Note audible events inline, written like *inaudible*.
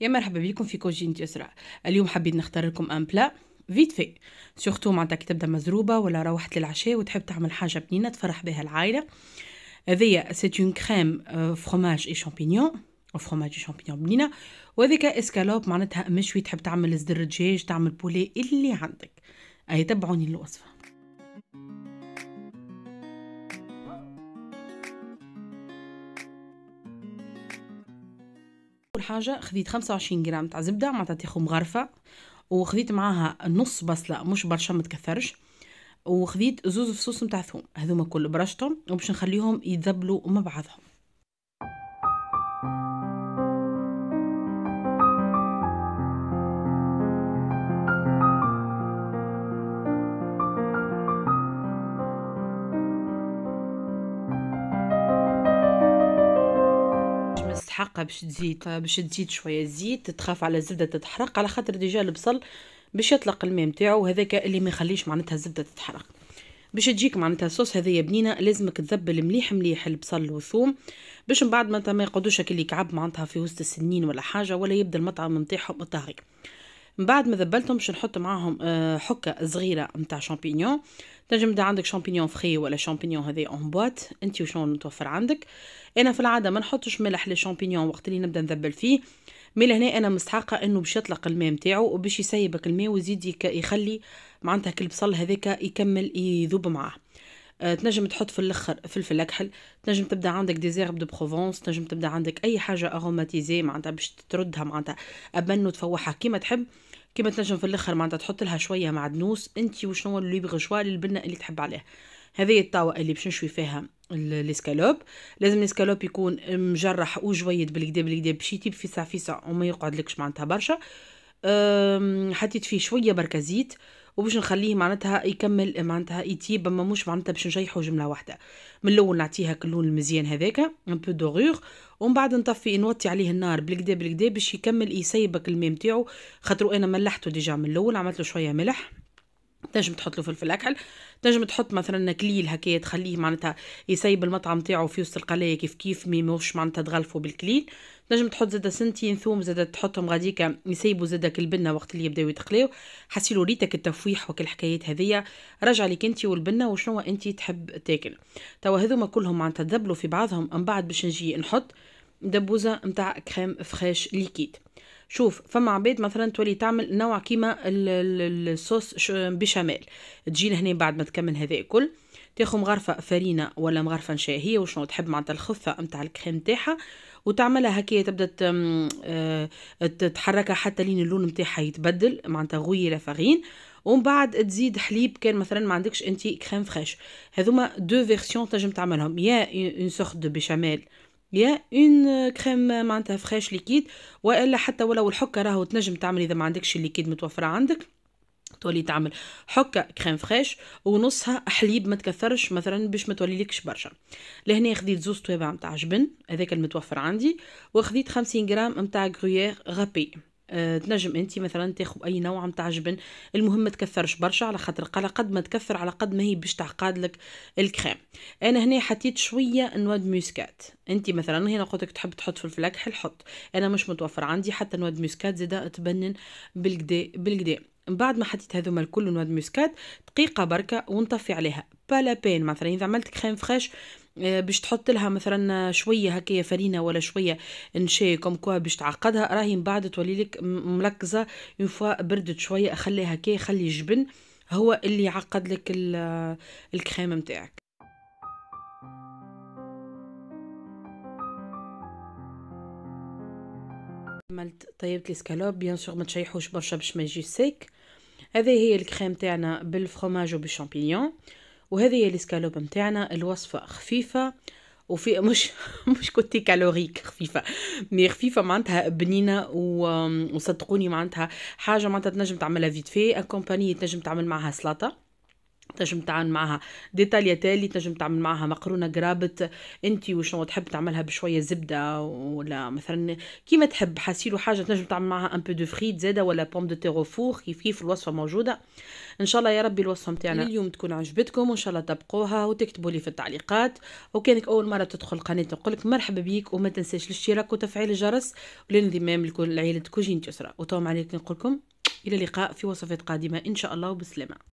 يا مرحبا بكم في كوجين يسرع اليوم حبيت نختار لكم ان بلا فيت في سورتو معناتها كي تبدا مزروبه ولا روحت للعشاء وتحب تعمل حاجه بنينه تفرح بها العائله هذيا سي اون كريم فرماج اي شامبينيون اي شامبينيون بنينه وهذيك اسكالوب معناتها مشوي تحب تعمل صدر دجاج تعمل بولي اللي عندك اي تبعوني الوصفه حاجه خديت 25 غرام تاع زبده معناتها تاخو مغرفه وخديت معاها نص بصله مش برشا ما تكثرش وخديت زوز فصوص نتاع ثوم هذوما كل برشتهم وباش نخليهم يتذبلوا مع بعضهم مستحقه باش تزيد باش تزيد شويه زيت تخاف على الزبده تتحرق على خاطر ديجا البصل باش يطلق الماء نتاعو هذاك اللي ما يخليش معناتها الزبده تتحرق باش تجيك معناتها الصوص هذايا بنينه لازمك تذبل مليح مليح البصل والثوم باش من بعد ما ما يقعدوش كي كعب معناتها في وسط السنين ولا حاجه ولا يبدا المطعم نتاعهم طاغي من بعد ما ذبلتهم باش نحط معاهم آه، حكه صغيره نتاع شامبينيون تنجم دا عندك شامبينيون فخي ولا شامبينيون هذي اون بواط انت وشنو متوفر عندك انا في العاده ما نحطش ملح للشامبينيون وقت اللي نبدا نذبل فيه مي هنا انا مستحقه انه باش يطلق الماء نتاعو وباش يسيبك الماء ويزيد يخلي معناتها بصل هذاك يكمل يذوب معاه آه، تنجم تحط في الاخر فلفل اكحل تنجم تبدا عندك ديزيرب دو بروفونس تنجم تبدا عندك اي حاجه اروماتيزي معناتها باش تردها معناتها ابن وتفوحها كيما تحب كيما تنجم في الاخر معناتها تحط لها شويه معدنوس انت وشنو اللي شوا للبنه اللي تحب عليه هذه الطاوة اللي باش نشوي فيها الاسكالوب لازم الاسكالوب يكون مجرح وجويد بالكدا بالكدا باش يطيب فيسع فيسع وما يقعد لكش معناتها برشا حطيت فيه شويه بركه زيت وباش نخليه معناتها يكمل معناتها يطيب اما مش معناتها باش نشيحو جمله واحده من الاول نعطيها اللون المزيان هذاك ان بو دوغور ومن بعد نطفي نوطي عليه النار بالكدا بالكدا باش يكمل يسيبك الماء نتاعو خاطر انا ملحته ديجا من الاول عملت له شويه ملح تنجم تحط له فلفل اكحل تنجم تحط مثلا كليل هكا تخليه معناتها يسيب المطعم تاعو في وسط القلايه كيف كيف ميموش معناتها تغلفو بالكليل تنجم تحط زاده سنتين ثوم زاده تحطهم غاديكا يسيبوا زاده البنه وقت اللي يبداو يتقلاو حسيلو ريتك التفويح وكل الحكايات هذيا رجع لك انت والبنه وشنو انت تحب تاكل توا هذوما كلهم معناتها تذبلوا في بعضهم من بعد باش نجي نحط دبوزه نتاع كريم فريش ليكيد شوف فما عباد مثلا تولي تعمل نوع كيما الصوص بشمال تجي لهنا بعد ما تكمل هذا الكل تاخذ مغرفه فرينه ولا مغرفه نشاهيه وشنو تحب معناتها الخفه نتاع الكريم تاعها وتعملها هكايا تبدا تتحركها آه، حتى لين اللون نتاعها يتبدل معناتها غوي فارين ومن بعد تزيد حليب كان مثلا ما عندكش انت كريم فريش هذوما دو فيرسيون تنجم تعملهم يا اون سورت دو بيشاميل يا اون كريم معناتها فريش ليكيد والا حتى ولو الحكه راهو تنجم تعمل اذا ما عندكش الليكيد متوفره عندك تولي تعمل حكه كريم فريش ونصها حليب ما تكثرش مثلا باش ما توليلكش برشا لهنا خديت زوز توابع نتاع جبن هذاك المتوفر عندي وخديت 50 غرام نتاع غرويير غابي آه، تنجم انت مثلا تاخذ اي نوع متاع جبن المهم ما تكثرش برشا على خاطر على قد ما تكثر على قد ما هي باش تعقد لك الكريم انا هنا حطيت شويه نواه موسكات انت مثلا هنا قلت لك تحب تحط في الفلاكح حط انا مش متوفر عندي حتى نواه موسكات زاده تبنن بالكدا بالكدا من بعد ما حطيت هذوما الكل نواه موسكات دقيقه بركه ونطفي عليها بالا بين مثلا اذا عملت كريم فريش آه، باش تحط لها مثلا شويه هكايا فرينه ولا شويه نشاي كوم كوا باش تعقدها راهي من بعد تولي لك مركزه اون فوا بردت شويه اخليها هكايا خلي الجبن هو اللي يعقد لك آه، الكريم نتاعك عملت طيبت لي سكالوب بيان سور ما تشيحوش برشا باش ما يجي سيك هذه هي الكريم تاعنا بالفرماج وبالشامبينيون وهذه هي الاسكالوب متاعنا الوصفة خفيفة وفي *laughs* مش مش كوتي كالوريك خفيفه مي خفيفه معناتها بنينه وصدقوني معناتها حاجه معناتها تنجم تعملها فيت في اكومباني تنجم تعمل معها سلطه تنجم تعمل معاها ديتاليا تالي تنجم تعمل معاها مقرونه جرابت انت وشنو تحب تعملها بشويه زبده ولا مثلا كيما تحب حاسيلو حاجه تنجم تعمل معاها ان بو دو فريت زاده ولا بوم دو تيغو فور كيف كيف الوصفه موجوده ان شاء الله يا ربي الوصفه نتاعنا اليوم تكون عجبتكم وان شاء الله تبقوها وتكتبوا لي في التعليقات وكانك اول مره تدخل القناة نقول مرحبا بيك وما تنساش الاشتراك وتفعيل الجرس والانضمام لكل عائله كوجين تسرى وتوم عليكم نقول لكم الى اللقاء في وصفات قادمه ان شاء الله وبسلامه